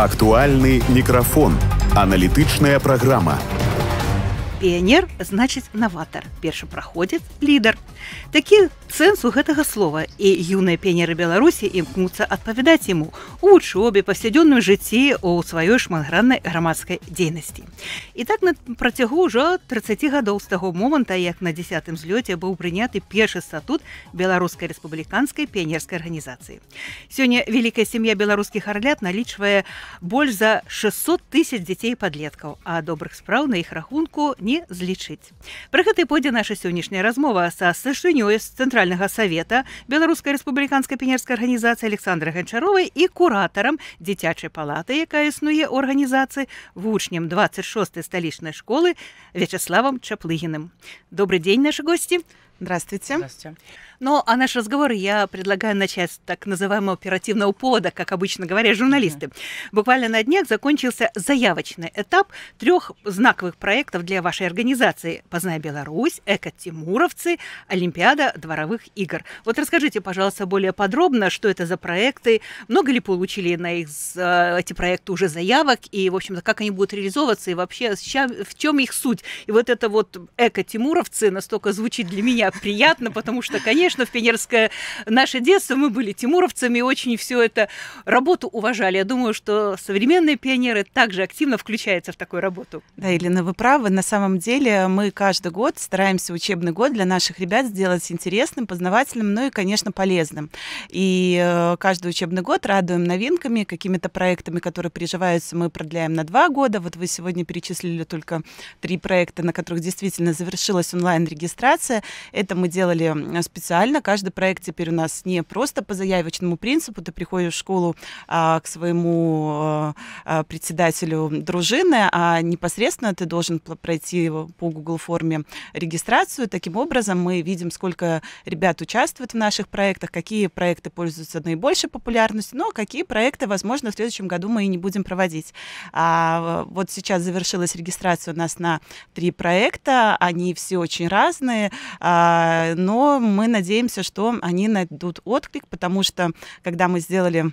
Актуальный микрофон. аналітична программа. Піянер значыць наватар, першапраходзец, лідар. Такі сэнс у гэтага слова і юныя піянеры Беларусі імкнуцца адпавядаць яму у вучобе, паўсядзённым жыцці ў сваёй шматграннай грамадскай дзейнасці. І так на працягу ўжо 30 гадоў з таго моманта, як на 10 злёце быў прыняты першы статут беларускай рэспубліканскай піянерскай арганізацыі. Сёння вялікая сям'я беларускіх арлят налічвае больш за 600 тысяч дзяцей падлеткаў, а добрых спраў на іх рахунку не не злічыць. Пры гэтай пойдзе наша сённяшняя размова са сышынёй з цэнтральнага савета беларускай рэспубліканскай пенерскай арганізацыі александра ганчаровай і куратарам дзіцячай палаты якая існуе ў арганізацыі вучнем 26 сталічнай школы вячаславам чаплыгіным добрый дзень наш госці здравствуйте, здравствуйте. Но а наш разговор я предлагаю начать с так называемого оперативного повода, как обычно говорят журналисты. Буквально на днях закончился заявочный этап трех знаковых проектов для вашей организации «Познай Беларусь», «Эко-Тимуровцы», «Олимпиада дворовых игр». Вот расскажите, пожалуйста, более подробно, что это за проекты, много ли получили на их, э, эти проекты уже заявок, и, в общем-то, как они будут реализовываться, и вообще в чем их суть. И вот это вот «Эко-Тимуровцы» настолько звучит для меня приятно, потому что, конечно, конечно, в пионерское наше детство мы были тимуровцами, очень все это работу уважали. Я думаю, что современные пионеры также активно включаются в такую работу. Да, Елена, вы правы. На самом деле мы каждый год стараемся учебный год для наших ребят сделать интересным, познавательным, ну и, конечно, полезным. И э, каждый учебный год радуем новинками, какими-то проектами, которые приживаются, мы продляем на два года. Вот вы сегодня перечислили только три проекта, на которых действительно завершилась онлайн-регистрация. Это мы делали специально специально. Каждый проект теперь у нас не просто по заявочному принципу. Ты приходишь в школу а, к своему а, а председателю дружины, а непосредственно ты должен пройти по Google форме регистрацию. Таким образом, мы видим, сколько ребят участвует в наших проектах, какие проекты пользуются наибольшей популярностью, но ну, а какие проекты, возможно, в следующем году мы и не будем проводить. А, вот сейчас завершилась регистрация у нас на три проекта. Они все очень разные, а, но мы надеемся, надеемся, что они найдут отклик, потому что, когда мы сделали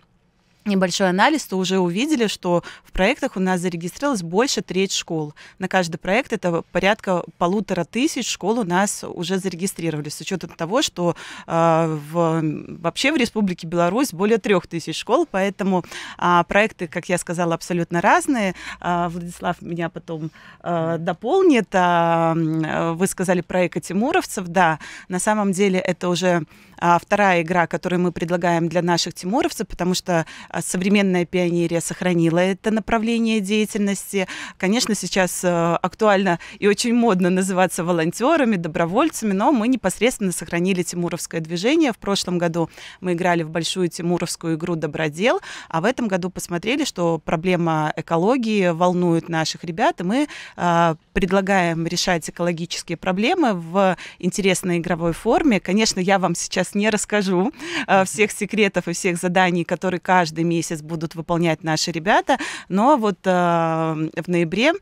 небольшой анализ, то уже увидели, что в проектах у нас зарегистрировалось больше треть школ. На каждый проект это порядка полутора тысяч школ у нас уже зарегистрировали, с учетом того, что э, в, вообще в Республике Беларусь более трех тысяч школ, поэтому э, проекты, как я сказала, абсолютно разные. Э, Владислав меня потом э, дополнит. Э, вы сказали про эко-тимуровцев, да, на самом деле это уже э, вторая игра, которую мы предлагаем для наших тимуровцев, потому что а современная пионерия сохранила это направление деятельности. Конечно, сейчас э, актуально и очень модно называться волонтерами, добровольцами, но мы непосредственно сохранили Тимуровское движение. В прошлом году мы играли в большую Тимуровскую игру «Добродел», а в этом году посмотрели, что проблема экологии волнует наших ребят, и мы э, предлагаем решать экологические проблемы в интересной игровой форме. Конечно, я вам сейчас не расскажу э, всех секретов и всех заданий, которые каждый месяц будут выполнять наши ребята, но вот э, в ноябре э,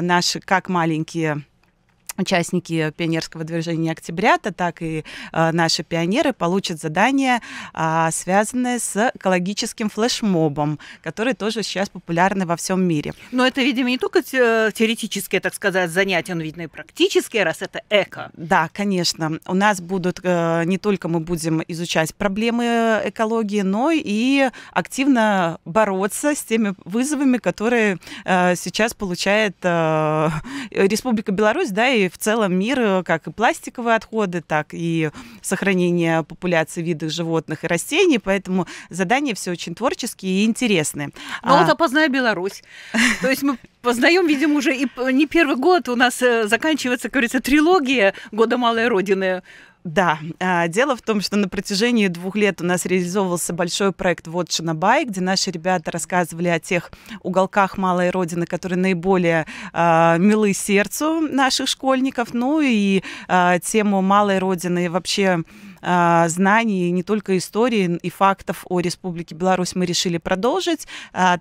наши как маленькие участники пионерского движения Октября, «Октябрята», так и э, наши пионеры получат задания, э, а, связанные с экологическим флешмобом, который тоже сейчас популярны во всем мире. Но это, видимо, не только теоретическое, так сказать, занятие, он, видно, и практическое, раз это эко. Да, конечно. У нас будут, э, не только мы будем изучать проблемы экологии, но и активно бороться с теми вызовами, которые э, сейчас получает э, Республика Беларусь, да, и в целом мир, э, как и пластиковые отходы, так и сохранение популяции видов животных и растений, поэтому задания все очень творческие и интересные. Ну а... вот опознай Беларусь. То есть мы познаем, видимо, уже и не первый год у нас э, заканчивается, как говорится, трилогия «Года малой родины». Да, а, дело в том, что на протяжении двух лет у нас реализовывался большой проект «Вотчина Бай», где наши ребята рассказывали о тех уголках малой родины, которые наиболее э, милы сердцу наших школьников, ну и э, тему малой родины вообще знаний, не только истории и фактов о Республике Беларусь мы решили продолжить.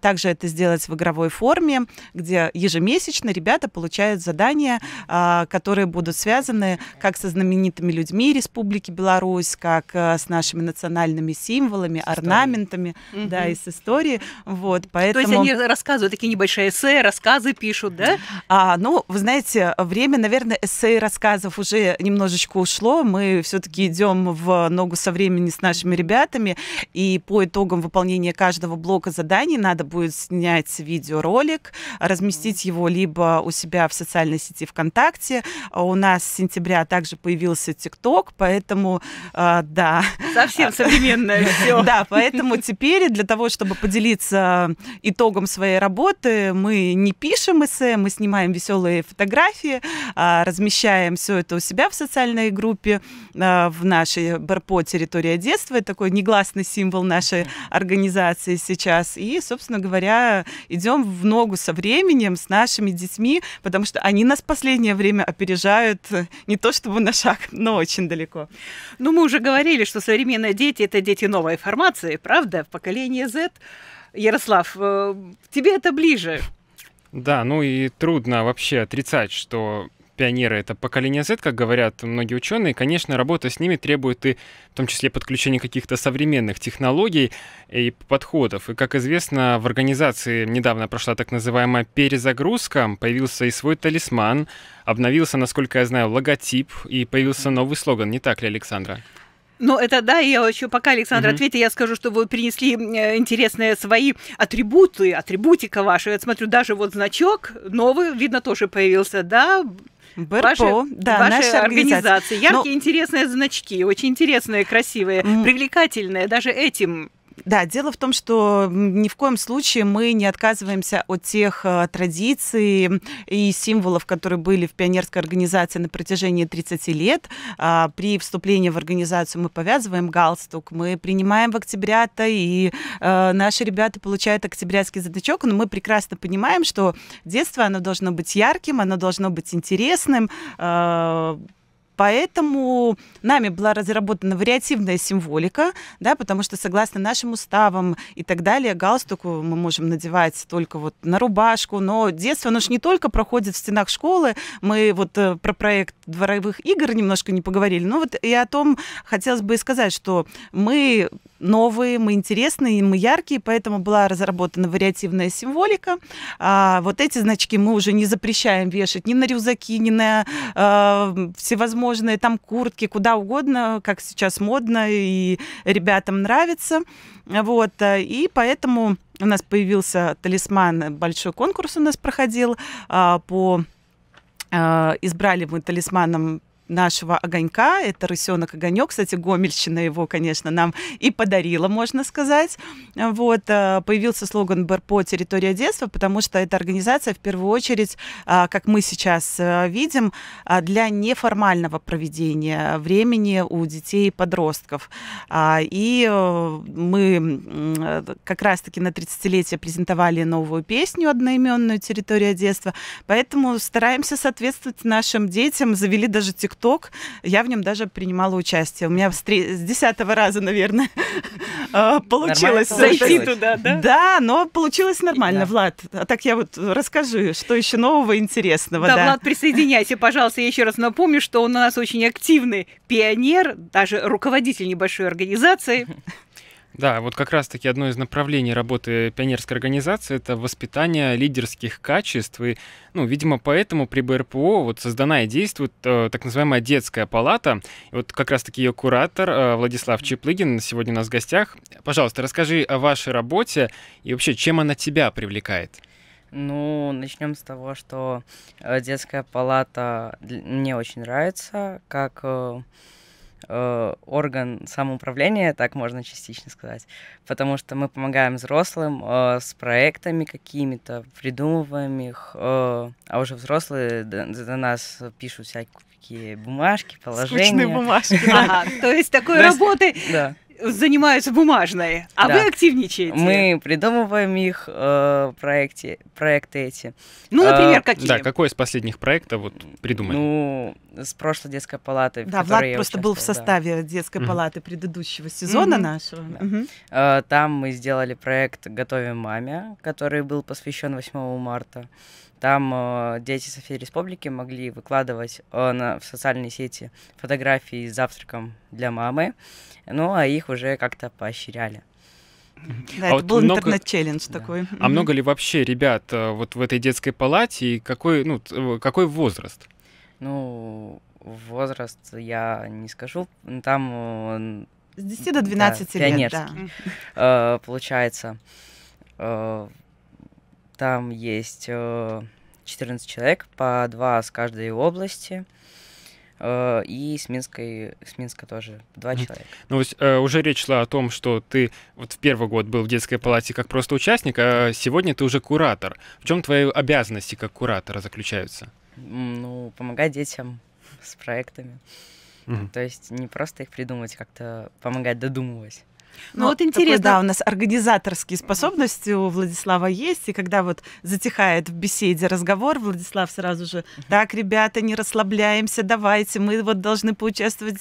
Также это сделать в игровой форме, где ежемесячно ребята получают задания, которые будут связаны как со знаменитыми людьми, Республики Беларусь, как э, с нашими национальными символами, с орнаментами, угу. да, и с историей. Вот, поэтому... То есть они рассказывают такие небольшие эссе, рассказы пишут, да? А, ну, вы знаете, время, наверное, эссе и рассказов уже немножечко ушло. Мы все-таки идем в ногу со временем с нашими ребятами, и по итогам выполнения каждого блока заданий надо будет снять видеоролик, разместить его либо у себя в социальной сети ВКонтакте. А у нас с сентября также появился ТикТок, рок, поэтому, э, да. Совсем современное все. Да, поэтому теперь для того, чтобы поделиться итогом своей работы, мы не пишем эссе, мы снимаем веселые фотографии, а, размещаем все это у себя в социальной группе, а, в нашей барпо «Территория детства». Это такой негласный символ нашей организации сейчас. И, собственно говоря, идем в ногу со временем, с нашими детьми, потому что они нас в последнее время опережают э, не то чтобы на шаг, но очень далеко. Ну, мы уже говорили, что современные дети – это дети новой формации, правда? Поколение Z. Ярослав, э, тебе это ближе. Да, ну и трудно вообще отрицать, что пионеры — это поколение Z, как говорят многие ученые. Конечно, работа с ними требует и в том числе подключения каких-то современных технологий и подходов. И, как известно, в организации недавно прошла так называемая перезагрузка, появился и свой талисман, обновился, насколько я знаю, логотип и появился новый слоган. Не так ли, Александра? Ну, это да, я еще пока, Александр, угу. ответьте, я скажу, что вы принесли э, интересные свои атрибуты, атрибутика ваша. Я смотрю, даже вот значок новый, видно, тоже появился, да, БРПО, ваши, да, ваши наша организация. организация. Яркие, Но... интересные значки, очень интересные, красивые, mm. привлекательные. Даже этим да, дело в том, что ни в коем случае мы не отказываемся от тех э, традиций и символов, которые были в пионерской организации на протяжении 30 лет. А, при вступлении в организацию мы повязываем галстук, мы принимаем в октябрята, и э, наши ребята получают октябрятский значок, но мы прекрасно понимаем, что детство, оно должно быть ярким, оно должно быть интересным, а, Поэтому нами была разработана вариативная символика, да, потому что согласно нашим уставам и так далее, галстуку мы можем надевать только вот на рубашку, но детство, оно же не только проходит в стенах школы, мы вот э, про проект дворовых игр немножко не поговорили, но вот и о том хотелось бы сказать, что мы новые, мы интересные, мы яркие, поэтому была разработана вариативная символика. А, вот эти значки мы уже не запрещаем вешать ни на рюкзаки, ни на э, всевозможные можно, и там куртки, куда угодно, как сейчас модно, и ребятам нравится. Вот, э, и поэтому у нас появился талисман, большой конкурс у нас проходил а, по э, избрали мы талисманом нашего огонька. Это рысенок огонек. Кстати, Гомельщина его, конечно, нам и подарила, можно сказать. Вот, э, появился слоган БРПО «Территория детства», потому что эта организация в первую очередь, а, как мы сейчас э, видим, а, для неформального проведения времени у детей и подростков. А, и э, мы как раз-таки на 30-летие презентовали новую песню одноименную «Территория детства», поэтому стараемся соответствовать нашим детям, завели даже тик ТикТок. Я в нем даже принимала участие. У меня с, три, с десятого раза, наверное, э, получилось зайти туда, да? Да, но получилось нормально, Влад. А так я вот расскажу что еще нового интересного. Да, Влад, присоединяйся, пожалуйста. Я еще раз напомню, что он у нас очень активный пионер, даже руководитель небольшой организации. Да, вот как раз-таки одно из направлений работы пионерской организации — это воспитание лидерских качеств. И, ну, видимо, поэтому при БРПО вот создана и действует э, так называемая детская палата. И вот как раз-таки ее куратор э, Владислав Чеплыгин сегодня у нас в гостях. Пожалуйста, расскажи о вашей работе и вообще, чем она тебя привлекает? Ну, начнем с того, что э, детская палата мне очень нравится, как э, Э, орган самоуправления, так можно частично сказать, потому что мы помогаем взрослым э, с проектами какими-то, придумываем их, э, а уже взрослые до, нас пишут всякие бумажки, положения. Скучные бумажки, То есть такой работы занимаются бумажной, а да. вы активничаете. Мы придумываем их э, проекте, проекты эти. Ну, а, например, а, какие? Да, какой из последних проектов вот придумали? Ну, с прошлой детской палаты. Да, Влад просто был в составе да. детской mm-hmm. палаты предыдущего сезона mm-hmm. нашего. Да. Mm-hmm. Э, там мы сделали проект «Готовим маме», который был посвящен 8 марта. Там э, дети всей Республики могли выкладывать э, на, в социальные сети фотографии с завтраком для мамы, ну а их уже как-то поощряли. Да, а это вот был много... интернет-челлендж да. такой. А много ли вообще ребят э, вот в этой детской палате и какой, ну, э, какой возраст? Ну, возраст я не скажу. Там... Э, с 10 до 12 да, лет, да. Получается. Там есть 14 э, человек, по два с каждой области. Э, и с, Минской, с Минска тоже два человека. Ну, то э, уже речь шла о том, что ты вот в первый год был в детской палате как просто участник, а сегодня ты уже куратор. В чем твои обязанности как куратора заключаются? Ну, помогать детям с проектами. Угу. То есть не просто их придумать, а как-то помогать додумывать. Ну, ну вот интересно. Такой, да, у нас организаторские способности у Владислава есть, и когда вот затихает в беседе разговор, Владислав сразу же, так, ребята, не расслабляемся, давайте, мы вот должны поучаствовать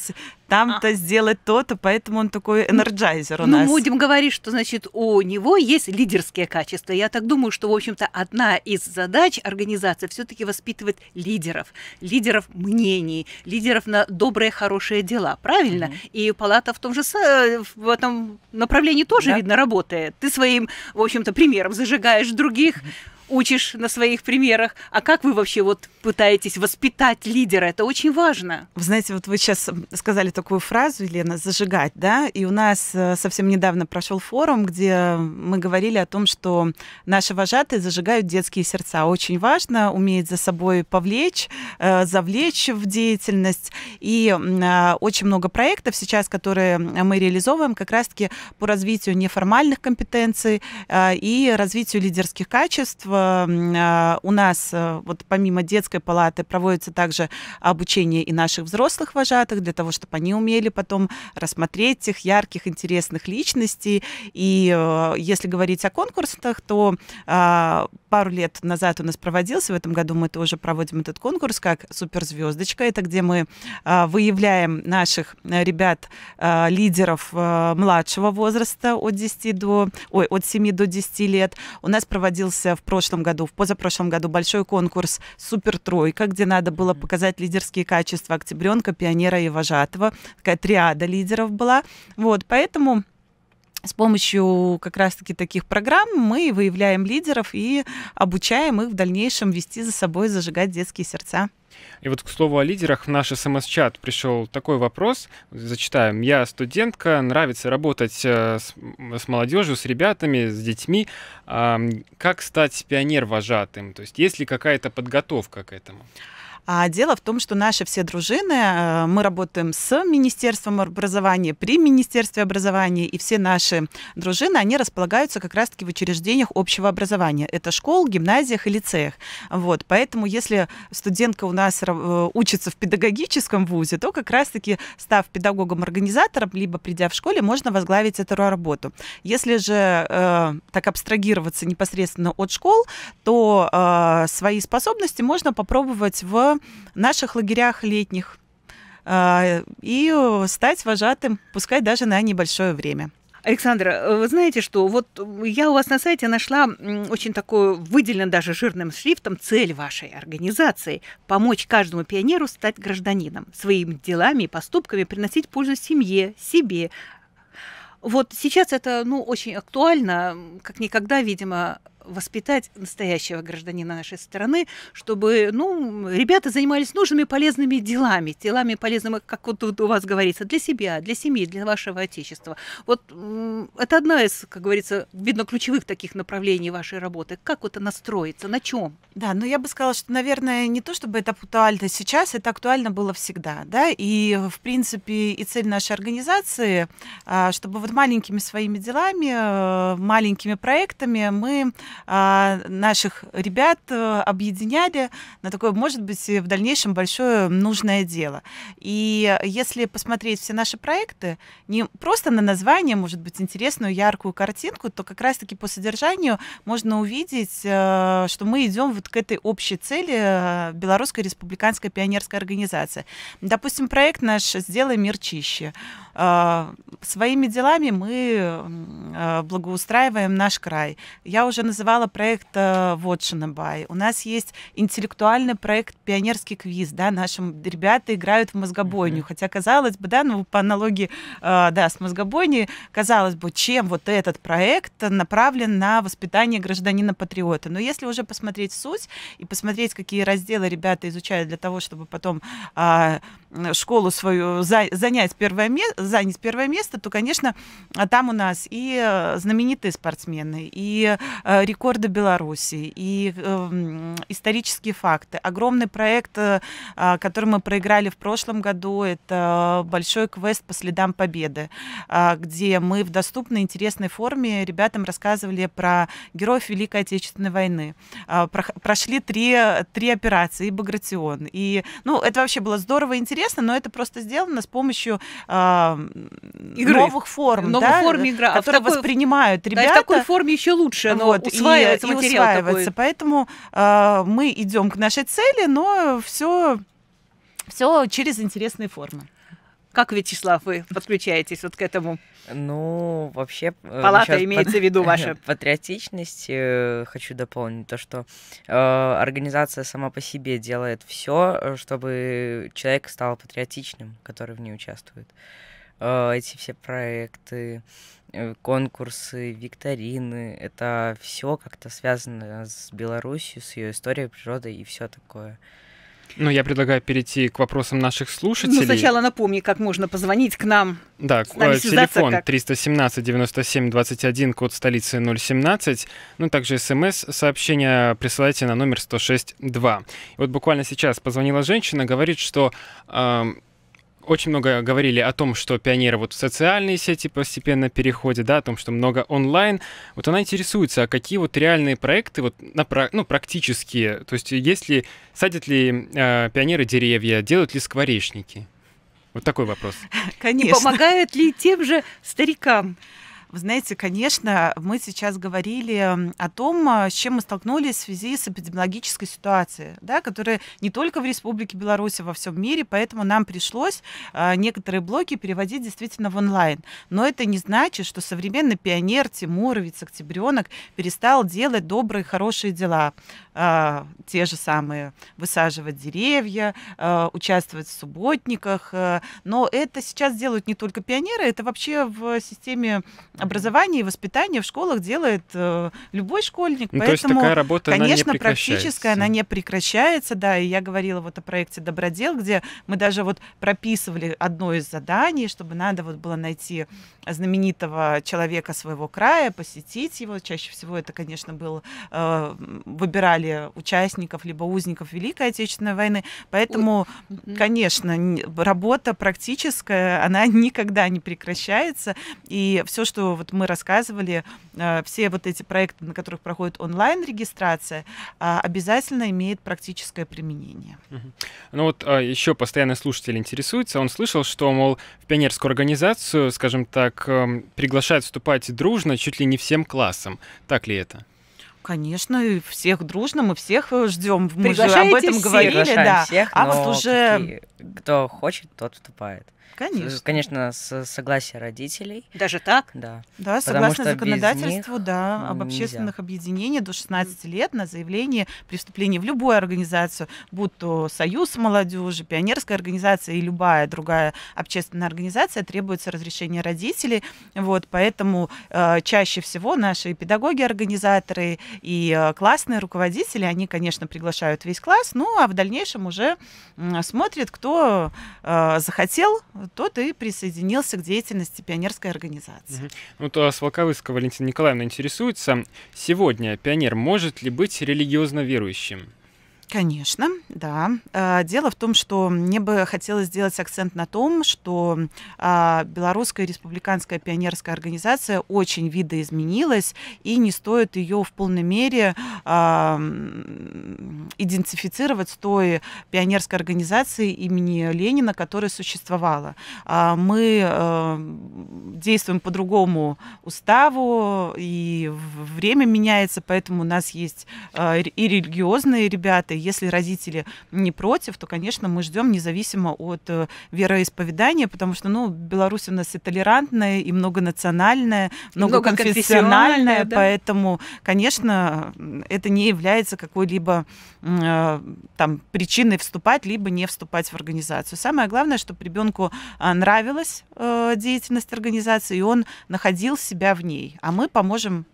там-то а. сделать то-то, поэтому он такой энерджайзер у ну, нас. Ну, будем говорить, что, значит, у него есть лидерские качества. Я так думаю, что, в общем-то, одна из задач организации все-таки воспитывать лидеров, лидеров мнений, лидеров на добрые, хорошие дела, правильно? Mm-hmm. И палата в том же в этом направлении тоже, да. видно, работает. Ты своим, в общем-то, примером зажигаешь других. Mm-hmm учишь на своих примерах, а как вы вообще вот пытаетесь воспитать лидера? Это очень важно. Вы знаете, вот вы сейчас сказали такую фразу, Елена, зажигать, да, и у нас э, совсем недавно прошел форум, где мы говорили о том, что наши вожатые зажигают детские сердца. Очень важно уметь за собой повлечь, э, завлечь в деятельность. И э, очень много проектов сейчас, которые мы реализовываем как раз-таки по развитию неформальных компетенций и развитию лидерских качеств, а, у нас э, вот помимо детской палаты проводится также обучение и наших взрослых вожатых для того, чтобы они умели потом рассмотреть тех ярких, интересных личностей. И э, если говорить о конкурсах, то а, пару лет назад у нас проводился, в этом году мы тоже проводим этот конкурс как суперзвездочка. Это где мы а, выявляем наших э, ребят, лидеров младшего возраста от 10 до, ой, от 7 до 10 лет. У нас проводился в прошлом прошлом году, в позапрошлом году большой конкурс «Супер тройка», где надо было показать лидерские качества Октябренка, Пионера и Вожатого. Такая триада лидеров была. Вот, поэтому с помощью как раз-таки таких программ мы выявляем лидеров и обучаем их в дальнейшем вести за собой, зажигать детские сердца. И вот, к слову о лидерах, в наш смс-чат пришел такой вопрос, зачитаем. Я студентка, нравится работать э, с, с молодежью, с ребятами, с детьми. Как стать пионер-вожатым? То есть есть ли какая-то подготовка к этому? А дело в том, что наши все дружины, э, мы работаем с Министерством образования, при Министерстве образования, и все наши дружины, они располагаются как раз-таки в учреждениях общего образования. Это школ, гимназиях и лицеях. Вот, поэтому если студентка у нас э, учится в педагогическом вузе, то как раз-таки, став педагогом-организатором, либо придя в школе, можно возглавить эту работу. Если же э, так абстрагироваться непосредственно от школ, то э, свои способности можно попробовать в наших лагерях летних а, и стать вожатым, пускай даже на небольшое время. Александра, вы знаете, что вот я у вас на сайте нашла очень такую, выделено даже жирным шрифтом, цель вашей организации – помочь каждому пионеру стать гражданином, своими делами и поступками приносить пользу семье, себе. Вот сейчас это ну, очень актуально, как никогда, видимо, воспитать настоящего гражданина нашей страны, чтобы ну, ребята занимались нужными полезными делами, делами полезными, как вот тут у вас говорится, для себя, для семьи, для вашего отечества. Вот это одна из, как говорится, видно, ключевых таких направлений вашей работы. Как это она на чем? Да, ну я бы сказала, что, наверное, не то, чтобы это актуально сейчас, это актуально было всегда, да, и, в принципе, и цель нашей организации, а, чтобы вот маленькими своими делами, э, маленькими проектами мы а, наших ребят э, объединяли на такое, может быть, в дальнейшем большое нужное дело. И если посмотреть все наши проекты, не просто на название, может быть, интересную, яркую картинку, то как раз-таки по содержанию можно увидеть, э, что мы идем вот к этой общей цели э, Белорусской республиканской пионерской организации. Допустим, проект наш «Сделай мир чище». А, своими делами мы благоустраиваем наш край. Я уже называла называла проект э, У нас есть интеллектуальный проект «Пионерский квиз». Да, наши ребята играют в мозгобойню. Mm-hmm. Хотя, казалось бы, да, ну, по аналогии э, да, с мозгобойней, казалось бы, чем вот этот проект направлен на воспитание гражданина-патриота. Но если уже посмотреть суть и посмотреть, какие разделы ребята изучают для того, чтобы потом э, школу свою за, занять, первое место, занять первое место, то, конечно, а там у нас и э, знаменитые спортсмены, и э, рекорды Беларуси, и э, исторические факты. Огромный проект, э, а, который мы проиграли в прошлом году, это большой квест по следам победы, э, где мы в доступной, интересной форме ребятам рассказывали про героев Великой Отечественной войны. Э, а, про, прошли три, три операции, и Багратион. И, ну, это вообще было здорово и интересно, но это просто сделано с помощью э, Игры. новых форм. Новых да, форм игра. Которые а такой, воспринимают ребята. Да, в такой форме еще лучше вот, и усваивается и, материал. И усваивается. Такой. Поэтому э, мы идем к нашей цели, но все, все через интересные формы. Как, Вячеслав, вы подключаетесь вот к этому? Ну, вообще... Э, Палата имеется в виду ваша. Патриотичность. Э, хочу дополнить то, что э, организация сама по себе делает все, э, чтобы человек стал патриотичным, который в ней участвует. Э, эти все проекты, Э, конкурсы, викторины. Это все как-то связано с Беларусью, с ее историей, природой и все такое. Ну, я предлагаю перейти к вопросам наших ну, слушателей. Ну, сначала напомни, как можно позвонить к нам. Да, э, телефон как... 317-97-21, код столицы 017. Ну, также смс-сообщение присылайте на номер 106-2. Вот буквально сейчас позвонила женщина, говорит, что... Э, очень много говорили о том, что пионеры вот в социальные сети постепенно переходят, да, о том, что много онлайн. Вот она интересуется, а какие вот реальные проекты, вот, на, ну, практические, то есть есть ли, садят ли э, пионеры деревья, делают ли скворечники? Вот такой вопрос. Конечно. И помогают ли тем же старикам? Вы знаете, конечно, мы сейчас говорили о том, а, с чем мы столкнулись в связи с эпидемиологической ситуацией, да, которая не только в Республике Беларусь, а во всем мире, поэтому нам пришлось а, некоторые блоки переводить действительно в онлайн. Но это не значит, что современный пионер Тимуровец, Октябренок перестал делать добрые, хорошие дела. А, те же самые высаживать деревья, участвовать в субботниках. Но это сейчас делают не только пионеры, это вообще в системе образование и воспитание в школах делает э, любой школьник. Ну, поэтому, то есть такая работа, конечно, она не практическая, она не прекращается, да, и я говорила вот о проекте «Добродел», где мы даже вот прописывали одно из заданий, чтобы надо вот было найти знаменитого человека своего края, посетить его. Чаще всего это, конечно, был э, выбирали участников либо узников Великой Отечественной войны. Поэтому, Ой. конечно, работа практическая, она никогда не прекращается. И все, что вот мы рассказывали, э, все вот эти проекты, на которых проходит онлайн-регистрация, а, обязательно имеет практическое применение. Ну вот а, еще постоянный слушатель интересуется, он слышал, что, мол, в пионерскую организацию, скажем так, эм, приглашают вступать дружно чуть ли не всем классом. Так ли это? Конечно, и всех дружно, мы всех э, ждем. Мы же об этом всех. говорили, да. Всех, а вот уже такие, кто хочет, тот вступает. Конечно. Конечно, с согласия родителей. Даже так? Да. Да, согласно законодательству, да, об общественных объединениях до 16 лет на заявление при вступлении в любую организацию, будь то Союз молодежи, пионерская организация и любая другая общественная организация, требуется разрешение родителей. Вот, поэтому э, чаще всего наши педагоги-организаторы и э, классные руководители, они, конечно, приглашают весь класс, ну а в дальнейшем уже э, смотрят, кто э, захотел э, Э, тот и присоединился к деятельности пионерской организации. Угу. Вот а Валентина Николаевна интересуется, сегодня пионер может ли быть религиозно верующим? Конечно, да. А, дело в том, что мне бы хотелось сделать акцент на том, что а, Белорусская республиканская пионерская организация очень видоизменилась, и не стоит ее в полной мере а, идентифицировать с той пионерской организацией имени Ленина, которая существовала. Мы действуем по другому уставу, и время меняется, поэтому у нас есть и религиозные ребята, если родители не против, то, конечно, мы ждем независимо от э, вероисповедания, потому что, ну, Беларусь у нас и толерантная, и многонациональная, многоконфессиональная, да? поэтому, конечно, это не является какой-либо э, там причиной вступать, либо не вступать в организацию. Самое главное, чтобы ребенку а, нравилась э, деятельность организации, и он находил себя в ней. А мы поможем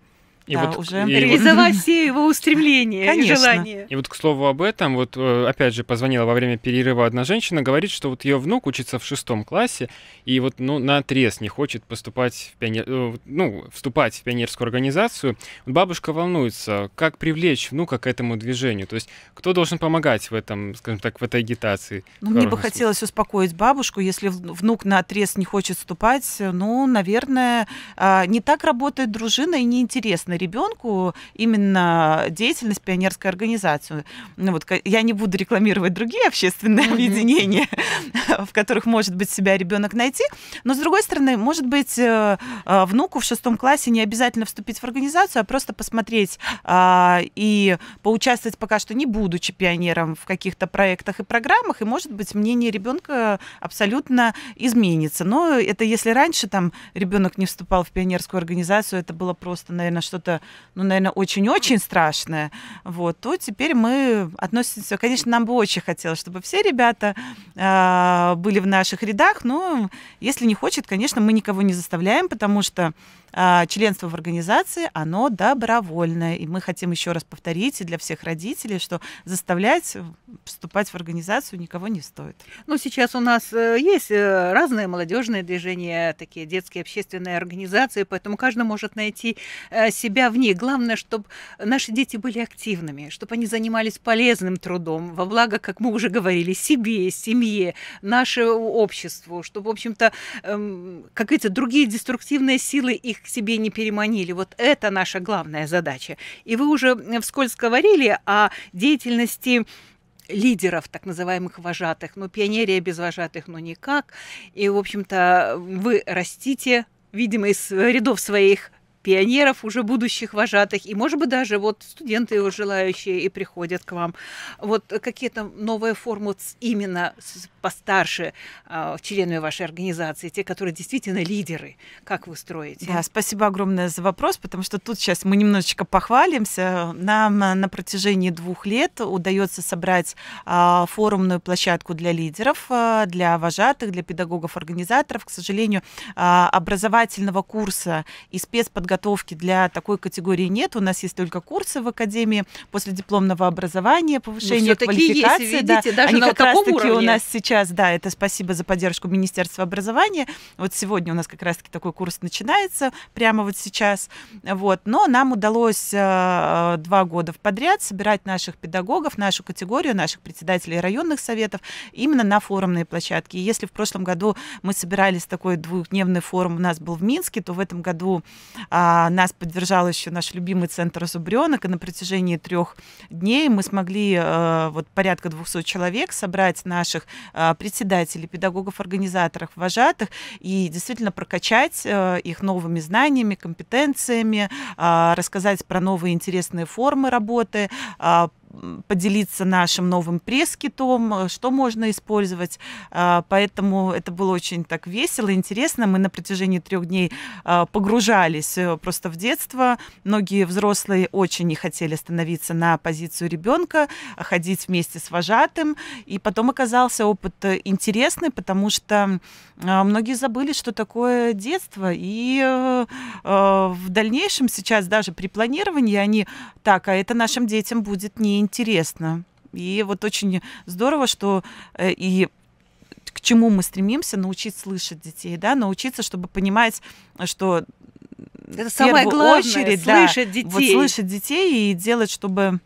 и да, вот, уже и реализовать вот... все его устремления Конечно. и желания. И вот, к слову об этом, вот э, опять же позвонила во время перерыва одна женщина, говорит, что вот ее внук учится в шестом классе, и вот ну, на отрез не хочет поступать в пионер... Э, ну, вступать в пионерскую организацию. Бабушка волнуется, как привлечь внука к этому движению, то есть кто должен помогать в этом, скажем так, в этой агитации? Ну, мне бы случае. хотелось успокоить бабушку, если внук на отрез не хочет вступать, э, ну, наверное, а, не так работает дружина и неинтересно ребенку именно деятельность пионерской организации. Ну, вот, я не буду рекламировать другие общественные mm-hmm. объединения, в которых, может быть, себя ребенок найти, но, с другой стороны, может быть, э, э, внуку в шестом классе не обязательно вступить в организацию, а просто посмотреть а, и поучаствовать пока что не будучи пионером в каких-то проектах и программах, и, может быть, мнение ребенка абсолютно изменится. Но это если раньше там ребенок не вступал в пионерскую организацию, это было просто, наверное, что-то что-то, ну, наверное, очень-очень страшное, вот, то теперь мы относимся... Конечно, нам бы очень хотелось, чтобы все ребята э, были в наших рядах, но если не хочет, конечно, мы никого не заставляем, потому что а, членство в организации, оно добровольное. И мы хотим еще раз повторить и для всех родителей, что заставлять вступать в организацию никого не стоит. Ну, сейчас у нас э, есть э, разные молодежные движения, такие детские общественные организации, поэтому каждый может найти э, себя в ней. Главное, чтобы наши дети были активными, чтобы они занимались полезным трудом, во благо, как мы уже говорили, себе, семье, нашему обществу, чтобы, в общем-то, эм, какие-то другие деструктивные силы их их к себе не переманили. Вот это наша главная задача. И вы уже вскользь говорили о деятельности лидеров, так называемых вожатых. Ну, пионерия без вожатых, ну, никак. И, в общем-то, вы растите, видимо, из рядов своих пионеров, уже будущих вожатых, и, может быть, даже вот студенты его желающие и приходят к вам. Вот какие-то новые формы именно постарше а, члены вашей организации, те, которые действительно лидеры, как вы строите? Да, спасибо огромное за вопрос, потому что тут сейчас мы немножечко похвалимся. Нам а, на протяжении двух лет удается собрать а, форумную площадку для лидеров, для вожатых, для педагогов-организаторов. К сожалению, образовательного курса и спецподготовки подготовки для такой категории нет. У нас есть только курсы в Академии после дипломного образования, повышение квалификации. Есть, видите, да. даже Они на как раз-таки уровне. у нас сейчас, да, это спасибо за поддержку Министерства образования. Вот сегодня у нас как раз-таки такой курс начинается прямо вот сейчас. Вот. Но нам удалось э, два года подряд собирать наших педагогов, нашу категорию, наших председателей районных советов именно на форумные площадки. И если в прошлом году мы собирались такой двухдневный форум, у нас был в Минске, то в этом году э, а, нас поддержал еще наш любимый центр зубренок, и на протяжении трех дней мы смогли э, вот порядка 200 человек собрать наших э, председателей, педагогов, организаторов, вожатых и действительно прокачать э, их новыми знаниями, компетенциями, э, рассказать про новые интересные формы работы, э, поделиться нашим новым пресс-китом, э, что можно использовать. А, поэтому это было очень так весело, интересно. Мы на протяжении трех дней а, погружались э, просто в детство. Многие взрослые очень не хотели становиться на позицию ребенка, а ходить вместе с вожатым. И потом оказался опыт э, интересный, потому что многие забыли, что такое детство. И в дальнейшем сейчас даже при планировании они, так, а это нашим детям будет не и интересно. И вот очень здорово, что э, и к чему мы стремимся, научить слышать детей, да, научиться, чтобы понимать, что это самое главное, очередь, слышать да, детей. Вот слышать детей и делать, чтобы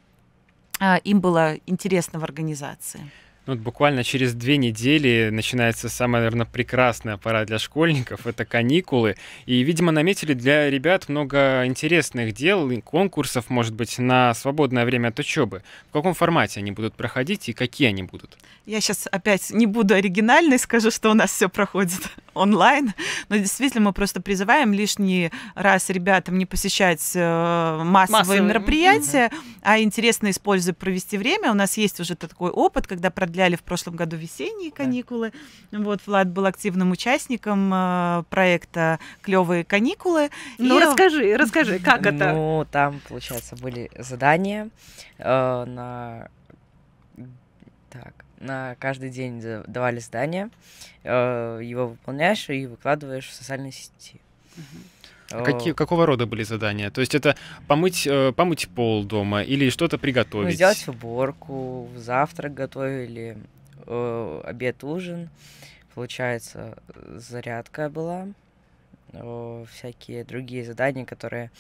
а, им было интересно в организации. Ну, вот буквально через две недели начинается самая, наверное, прекрасная пора для школьников. Это каникулы. И, видимо, наметили для ребят много интересных дел и конкурсов, может быть, на свободное время от учебы. В каком формате они будут проходить и какие они будут? Я сейчас опять не буду оригинальной, скажу, что у нас все проходит онлайн. Но действительно мы просто призываем лишний раз ребятам не посещать э, массовые, массовые. мероприятия, угу. а интересно, используя провести время. У нас есть уже такой опыт, когда продвижение продляли в прошлом году весенние каникулы. Да. Вот Влад был активным участником э, проекта «Клевые каникулы». Ну, и... расскажи, расскажи, как это? Ну, там, получается, были задания э, на... Так, на каждый день давали задание, э, его выполняешь и выкладываешь в социальные сети. Угу. Какие, какого рода были задания? То есть это помыть, э, помыть пол дома или что-то приготовить? Ну, сделать уборку, завтрак готовили, э, обед, ужин. Получается, зарядка была, э, всякие другие задания, которые...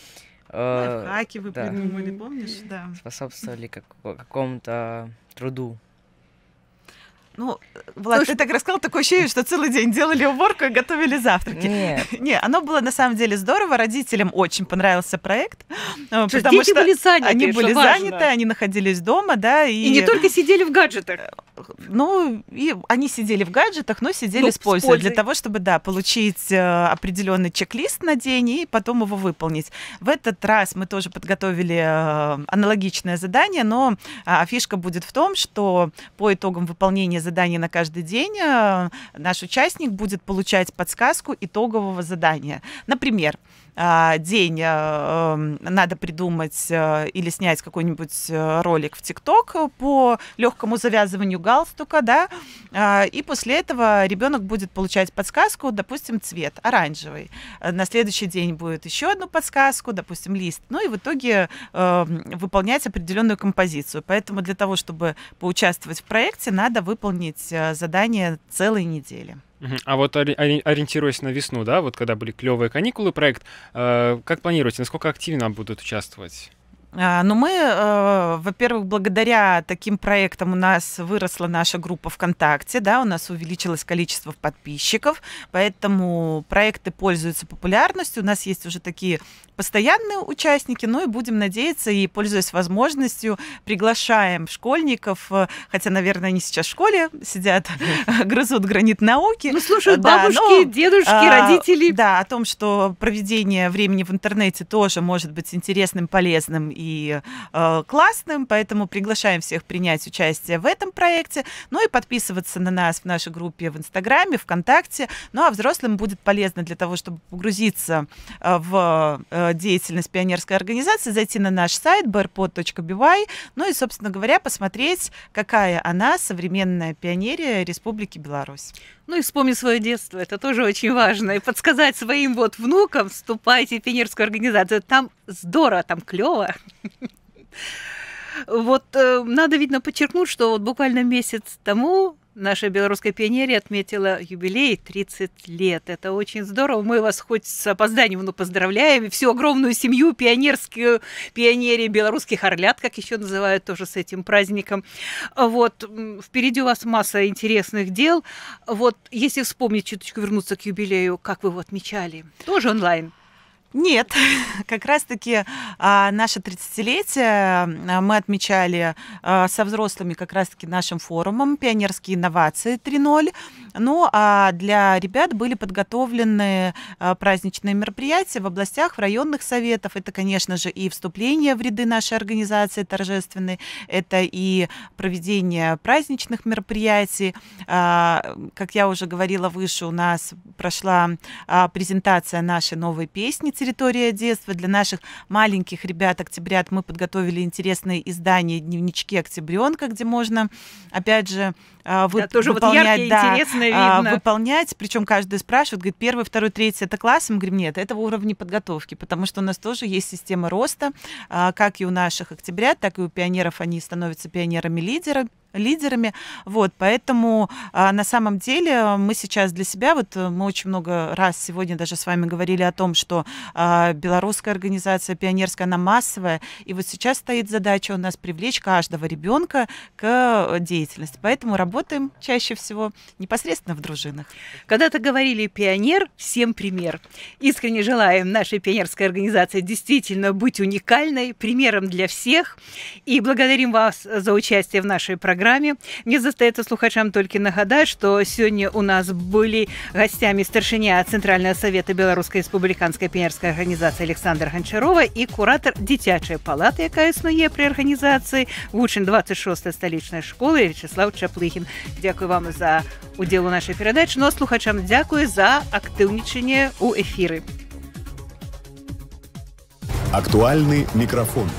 Лайфхаки вы да, придумали, помнишь? Да. Способствовали как, какому-то труду. Ну, э, Влад, Слушай, ты так рассказал, такое ощущение, что целый день делали уборку и готовили завтраки. Нет. Не, оно было на самом деле здорово, родителям очень понравился проект, э, что потому дети что были заняты, они были заняты, важно. они находились дома, да. И... и не только сидели в гаджетах ну, и они сидели в гаджетах, но сидели ну, с, пользой, с пользой для того, чтобы, да, получить э, определенный чек-лист на день и потом его выполнить. В этот раз мы тоже подготовили э, аналогичное задание, но а, фишка будет в том, что по итогам выполнения задания на каждый день э, наш участник будет получать подсказку итогового задания. Например, а, день а, эм, надо придумать э, или снять какой-нибудь э, ролик в ТикТок по легкому завязыванию галстука, да, а, и после этого ребенок будет получать подсказку, допустим, цвет оранжевый. Э, на следующий день будет еще одну подсказку, допустим, лист. Ну и в итоге эм, выполнять определенную композицию. Поэтому для того, чтобы поучаствовать в проекте, надо выполнить задание целой недели. А вот ориентируясь на весну, да, вот когда были клевые каникулы, проект, э, как планируете, насколько активно будут участвовать? А, но ну, мы, э, во-первых, благодаря таким проектам у нас выросла наша группа ВКонтакте, да, у нас увеличилось количество подписчиков, поэтому проекты пользуются популярностью, у нас есть уже такие постоянные участники, ну и будем надеяться, и пользуясь возможностью, приглашаем школьников, э, хотя, наверное, они сейчас в школе сидят, грызут гранит науки. Ну, слушают бабушки, но, дедушки, а, родители. Да, о том, что проведение времени в интернете тоже может быть интересным, полезным и э, классным, поэтому приглашаем всех принять участие в этом проекте, ну и подписываться на нас в нашей группе в Инстаграме, ВКонтакте. Ну а взрослым будет полезно для того, чтобы погрузиться э, в э, деятельность пионерской организации, зайти на наш сайт brpod.by, ну и, собственно говоря, посмотреть, какая она, современная пионерия Республики Беларусь. Ну и вспомни свое детство, это тоже очень важно. И подсказать своим вот внукам, вступайте в пионерскую организацию. Там здорово, там клево. Вот э, надо, видно, подчеркнуть, что вот буквально месяц тому Наша белорусская пионерия отметила юбилей 30 лет. Это очень здорово. Мы вас хоть с опозданием, но поздравляем. И всю огромную семью пионерскую, пионерии белорусских орлят, как еще называют, тоже с этим праздником. Вот, впереди у вас масса интересных дел. Вот, если вспомнить, чуточку вернуться к юбилею, как вы его отмечали? Тоже онлайн? Нет, как раз-таки а, наше 30-летие а, мы отмечали а, со взрослыми как раз-таки нашим форумом «Пионерские инновации 3.0». Ну а для ребят были подготовлены а, праздничные мероприятия в областях, в районных советов. Это, конечно же, и вступление в ряды нашей организации торжественной, это и проведение праздничных мероприятий. А, как я уже говорила выше, у нас прошла а, презентация нашей новой песни «Территория детства». Для наших маленьких ребят октябрят мы подготовили интересные издания «Дневнички октябренка», где можно, опять же, вы, да, тоже выполнять вот яркие, да, видно, а, видно. выполнять. Причем каждый спрашивает, говорит, первый, второй, третий это класс. Мы говорим, нет, это уровни подготовки, потому что у нас тоже есть система роста, а, как и у наших октября, так и у пионеров они становятся пионерами-лидерами, лидерами. Вот, поэтому а, на самом деле мы сейчас для себя, вот э, мы очень много раз сегодня даже с вами говорили о том, что а, белорусская организация пионерская, она массовая, и вот сейчас стоит задача у нас привлечь каждого ребенка к э, деятельности. Поэтому работаем чаще всего непосредственно в дружинах. Когда-то говорили пионер, всем пример. Искренне желаем нашей пионерской организации действительно быть уникальной, примером для всех. И благодарим вас за участие в нашей программе праграме. Мне застаецца слухачам толькі нагадаць, что сёння у нас былі гасцямі старшыня цэнтральнага савета беларускай рэспубліканскай пенерскай арганізацыі Александр Ганчарова і куратар дзіцячай палаты, якая існуе пры арганізацыі вучань 26 сталічнай школы Вячеслав Чаплыгін. Дякую вам за удзел у нашай перадачы, но ну, а слухачам дзякую за актыўнічанне у эфіры. Актуальны микрофон.